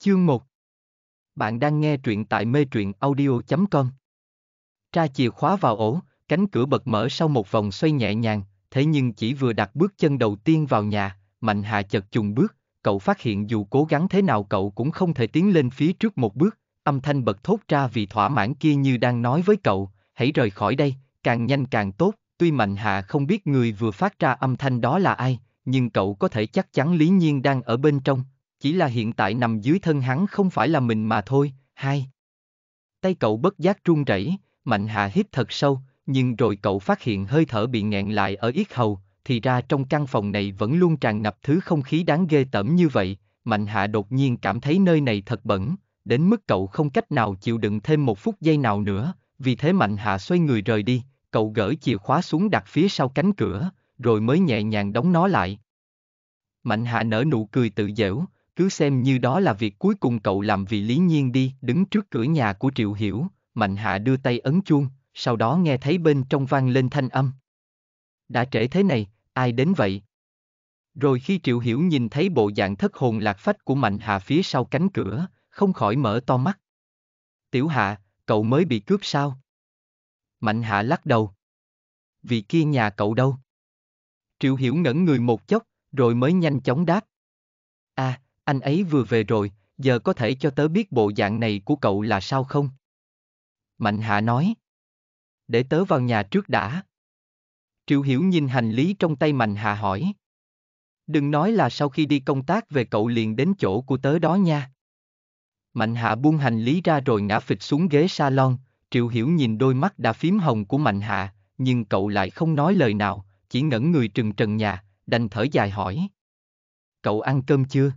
Chương 1 Bạn đang nghe truyện tại mê truyện audio.com Tra chìa khóa vào ổ, cánh cửa bật mở sau một vòng xoay nhẹ nhàng, thế nhưng chỉ vừa đặt bước chân đầu tiên vào nhà, Mạnh Hà chợt chùng bước, cậu phát hiện dù cố gắng thế nào cậu cũng không thể tiến lên phía trước một bước, âm thanh bật thốt ra vì thỏa mãn kia như đang nói với cậu, hãy rời khỏi đây, càng nhanh càng tốt, tuy Mạnh Hà không biết người vừa phát ra âm thanh đó là ai, nhưng cậu có thể chắc chắn lý nhiên đang ở bên trong, chỉ là hiện tại nằm dưới thân hắn không phải là mình mà thôi, hai. Tay cậu bất giác run rẩy, Mạnh hà hít thật sâu, nhưng rồi cậu phát hiện hơi thở bị nghẹn lại ở yết hầu, thì ra trong căn phòng này vẫn luôn tràn ngập thứ không khí đáng ghê tởm như vậy, Mạnh hà đột nhiên cảm thấy nơi này thật bẩn, đến mức cậu không cách nào chịu đựng thêm một phút giây nào nữa, vì thế Mạnh hà xoay người rời đi, cậu gỡ chìa khóa xuống đặt phía sau cánh cửa, rồi mới nhẹ nhàng đóng nó lại. Mạnh Hạ nở nụ cười tự dễu, cứ xem như đó là việc cuối cùng cậu làm vì lý nhiên đi. Đứng trước cửa nhà của Triệu Hiểu, Mạnh Hạ đưa tay ấn chuông, sau đó nghe thấy bên trong vang lên thanh âm. Đã trễ thế này, ai đến vậy? Rồi khi Triệu Hiểu nhìn thấy bộ dạng thất hồn lạc phách của Mạnh Hạ phía sau cánh cửa, không khỏi mở to mắt. Tiểu Hạ, cậu mới bị cướp sao? Mạnh Hạ lắc đầu. Vị kia nhà cậu đâu? Triệu Hiểu ngẩn người một chốc, rồi mới nhanh chóng đáp, anh ấy vừa về rồi, giờ có thể cho tớ biết bộ dạng này của cậu là sao không? Mạnh Hạ nói. Để tớ vào nhà trước đã. Triệu Hiểu nhìn hành lý trong tay Mạnh Hạ hỏi. Đừng nói là sau khi đi công tác về cậu liền đến chỗ của tớ đó nha. Mạnh Hạ buông hành lý ra rồi ngã phịch xuống ghế salon, Triệu Hiểu nhìn đôi mắt đã phím hồng của Mạnh Hạ, nhưng cậu lại không nói lời nào, chỉ ngẩn người trừng trần nhà, đành thở dài hỏi. Cậu ăn cơm chưa?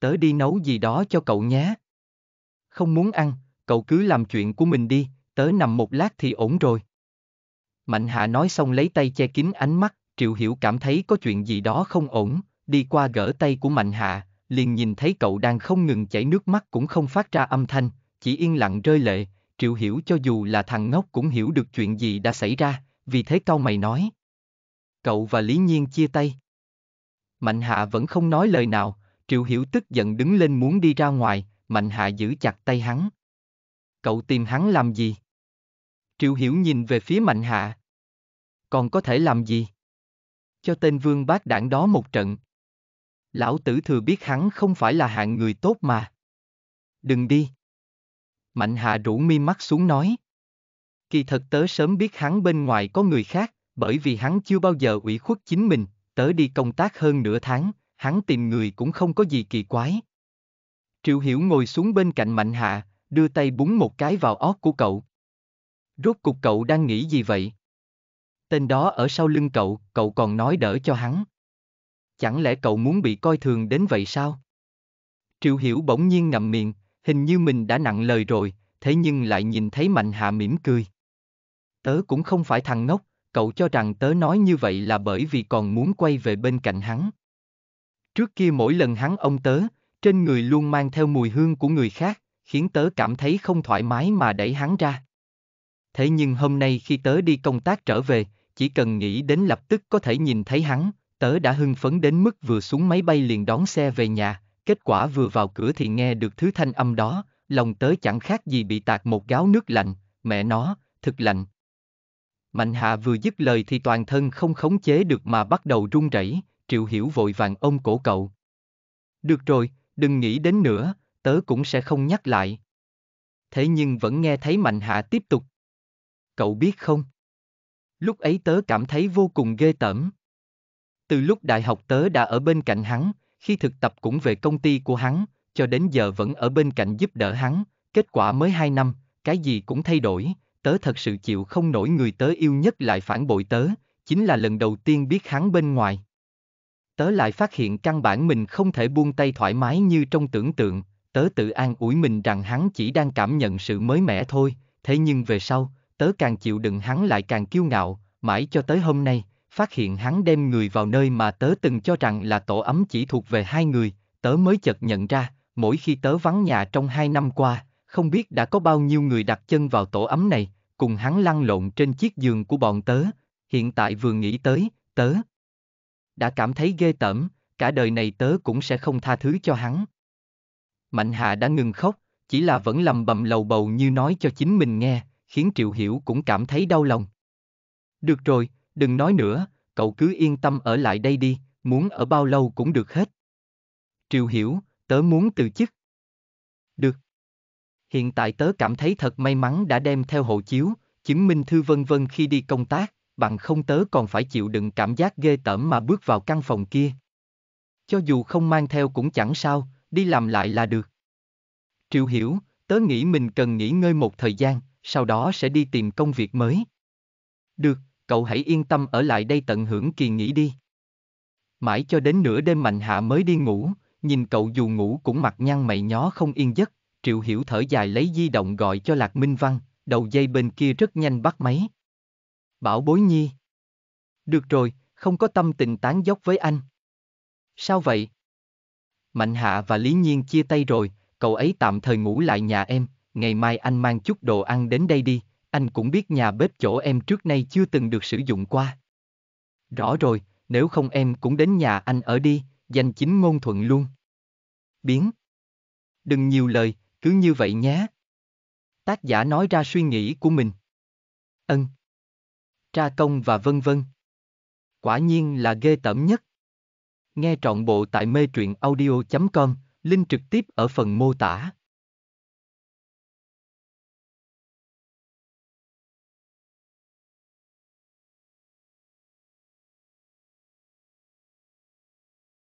tớ đi nấu gì đó cho cậu nhé. Không muốn ăn, cậu cứ làm chuyện của mình đi, tớ nằm một lát thì ổn rồi. Mạnh hạ nói xong lấy tay che kín ánh mắt, Triệu Hiểu cảm thấy có chuyện gì đó không ổn, đi qua gỡ tay của Mạnh hạ, liền nhìn thấy cậu đang không ngừng chảy nước mắt cũng không phát ra âm thanh, chỉ yên lặng rơi lệ, Triệu Hiểu cho dù là thằng ngốc cũng hiểu được chuyện gì đã xảy ra, vì thế cau mày nói. Cậu và Lý Nhiên chia tay. Mạnh hạ vẫn không nói lời nào, Triệu Hiểu tức giận đứng lên muốn đi ra ngoài, Mạnh Hạ giữ chặt tay hắn. Cậu tìm hắn làm gì? Triệu Hiểu nhìn về phía Mạnh Hạ. Còn có thể làm gì? Cho tên vương bác đảng đó một trận. Lão tử thừa biết hắn không phải là hạng người tốt mà. Đừng đi. Mạnh Hạ rủ mi mắt xuống nói. Kỳ thật tớ sớm biết hắn bên ngoài có người khác, bởi vì hắn chưa bao giờ ủy khuất chính mình, tớ đi công tác hơn nửa tháng, hắn tìm người cũng không có gì kỳ quái. Triệu Hiểu ngồi xuống bên cạnh Mạnh Hạ, đưa tay búng một cái vào óc của cậu. Rốt cục cậu đang nghĩ gì vậy? Tên đó ở sau lưng cậu, cậu còn nói đỡ cho hắn. Chẳng lẽ cậu muốn bị coi thường đến vậy sao? Triệu Hiểu bỗng nhiên ngậm miệng, hình như mình đã nặng lời rồi, thế nhưng lại nhìn thấy Mạnh Hạ mỉm cười. Tớ cũng không phải thằng ngốc, cậu cho rằng tớ nói như vậy là bởi vì còn muốn quay về bên cạnh hắn. Trước kia mỗi lần hắn ông tớ, trên người luôn mang theo mùi hương của người khác, khiến tớ cảm thấy không thoải mái mà đẩy hắn ra. Thế nhưng hôm nay khi tớ đi công tác trở về, chỉ cần nghĩ đến lập tức có thể nhìn thấy hắn, tớ đã hưng phấn đến mức vừa xuống máy bay liền đón xe về nhà, kết quả vừa vào cửa thì nghe được thứ thanh âm đó, lòng tớ chẳng khác gì bị tạt một gáo nước lạnh, mẹ nó, thực lạnh. Mạnh hạ vừa dứt lời thì toàn thân không khống chế được mà bắt đầu run rẩy, Triệu Hiểu vội vàng ôm cổ cậu. Được rồi, đừng nghĩ đến nữa, tớ cũng sẽ không nhắc lại. Thế nhưng vẫn nghe thấy Mạnh Hạ tiếp tục. Cậu biết không? Lúc ấy tớ cảm thấy vô cùng ghê tởm. Từ lúc đại học tớ đã ở bên cạnh hắn, khi thực tập cũng về công ty của hắn, cho đến giờ vẫn ở bên cạnh giúp đỡ hắn, kết quả mới hai năm, cái gì cũng thay đổi, tớ thật sự chịu không nổi người tớ yêu nhất lại phản bội tớ, chính là lần đầu tiên biết hắn bên ngoài tớ lại phát hiện căn bản mình không thể buông tay thoải mái như trong tưởng tượng, tớ tự an ủi mình rằng hắn chỉ đang cảm nhận sự mới mẻ thôi, thế nhưng về sau, tớ càng chịu đựng hắn lại càng kiêu ngạo, mãi cho tới hôm nay, phát hiện hắn đem người vào nơi mà tớ từng cho rằng là tổ ấm chỉ thuộc về hai người, tớ mới chợt nhận ra, mỗi khi tớ vắng nhà trong hai năm qua, không biết đã có bao nhiêu người đặt chân vào tổ ấm này, cùng hắn lăn lộn trên chiếc giường của bọn tớ, hiện tại vừa nghĩ tới, tớ, đã cảm thấy ghê tởm, cả đời này tớ cũng sẽ không tha thứ cho hắn. Mạnh Hà đã ngừng khóc, chỉ là vẫn lầm bầm lầu bầu như nói cho chính mình nghe, khiến Triệu Hiểu cũng cảm thấy đau lòng. Được rồi, đừng nói nữa, cậu cứ yên tâm ở lại đây đi, muốn ở bao lâu cũng được hết. Triệu Hiểu, tớ muốn từ chức. Được. Hiện tại tớ cảm thấy thật may mắn đã đem theo hộ chiếu, chứng minh thư vân vân khi đi công tác bằng không tớ còn phải chịu đựng cảm giác ghê tởm mà bước vào căn phòng kia. Cho dù không mang theo cũng chẳng sao, đi làm lại là được. Triệu hiểu, tớ nghĩ mình cần nghỉ ngơi một thời gian, sau đó sẽ đi tìm công việc mới. Được, cậu hãy yên tâm ở lại đây tận hưởng kỳ nghỉ đi. Mãi cho đến nửa đêm Mạnh Hạ mới đi ngủ, nhìn cậu dù ngủ cũng mặt nhăn mày nhó không yên giấc, Triệu Hiểu thở dài lấy di động gọi cho Lạc Minh Văn, đầu dây bên kia rất nhanh bắt máy. Bảo bối nhi. Được rồi, không có tâm tình tán dốc với anh. Sao vậy? Mạnh Hạ và Lý Nhiên chia tay rồi, cậu ấy tạm thời ngủ lại nhà em, ngày mai anh mang chút đồ ăn đến đây đi, anh cũng biết nhà bếp chỗ em trước nay chưa từng được sử dụng qua. Rõ rồi, nếu không em cũng đến nhà anh ở đi, danh chính ngôn thuận luôn. Biến. Đừng nhiều lời, cứ như vậy nhé. Tác giả nói ra suy nghĩ của mình. Ân tra công và vân vân. Quả nhiên là ghê tởm nhất. Nghe trọn bộ tại mê truyện audio.com, link trực tiếp ở phần mô tả.